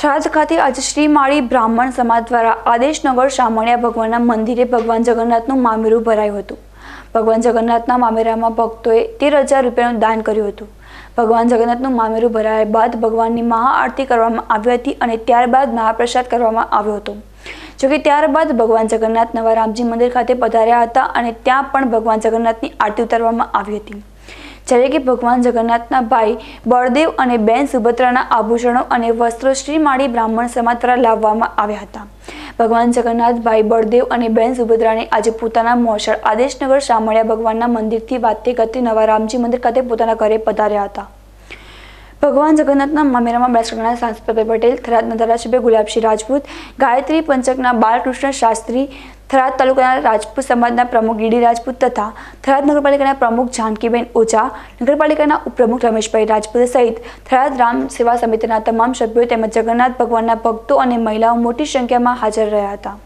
થરાદ ખાતે આજે શ્રી માળી બ્રાહ્મણ સમાજ દ્વારા આદેશનગર શામણિયા ભગવાનના મંદિરે ભગવાન જગન્નાથનું મામેરું ભરાયું હતું ભગવાન જગન્નાથના મામેરામાં ભક્તોએ તેર હજાર રૂપિયાનું દાન કર્યું હતું ભગવાન જગન્નાથનું મામેરું ભરાયા બાદ ભગવાનની મહાઆરતી કરવામાં આવી હતી અને ત્યારબાદ મહાપ્રસાદ કરવામાં આવ્યો હતો જોકે ત્યારબાદ ભગવાન જગન્નાથ નવા રામજી મંદિર ખાતે પધાર્યા હતા અને ત્યાં પણ ભગવાન જગન્નાથની આરતી ઉતારવામાં આવી હતી જ્યારે કે ભગવાન જગન્નાથના ભાઈ બળદેવ અને બેન સુભદ્રાના આભૂષણો અને વસ્ત્રો શ્રીમાળી બ્રાહ્મણ સમાજ દ્વારા લાવવામાં આવ્યા હતા ભગવાન જગન્નાથભાઈ બળદેવ અને બેન સુભદ્રાને આજે પોતાના મોશળ આદેશનગર શામળિયા ભગવાનના મંદિરથી વાતે ગતે નવા રામજી મંદિર ખાતે પોતાના ઘરે પધાર્યા હતા ભગવાન જગન્નાથના મામેરામાં બનાસકાંઠાના સાંસદભાઈ પટેલ થરાદના ધારાસભ્ય ગુલાબસિંહ રાજપૂત ગાયત્રી પંચકના બાલકૃષ્ણ શાસ્ત્રી થરાદ તાલુકાના રાજપૂત સમાજના પ્રમુખ ગીડી રાજપૂત તથા થરાદ નગરપાલિકાના પ્રમુખ જાનકીબેન ઓઝા નગરપાલિકાના ઉપપ્રમુખ રમેશભાઈ રાજપૂત સહિત થરાદ રામ સેવા સમિતિના તમામ સભ્યો તેમજ જગન્નાથ ભગવાનના ભક્તો અને મહિલાઓ મોટી સંખ્યામાં હાજર રહ્યા હતા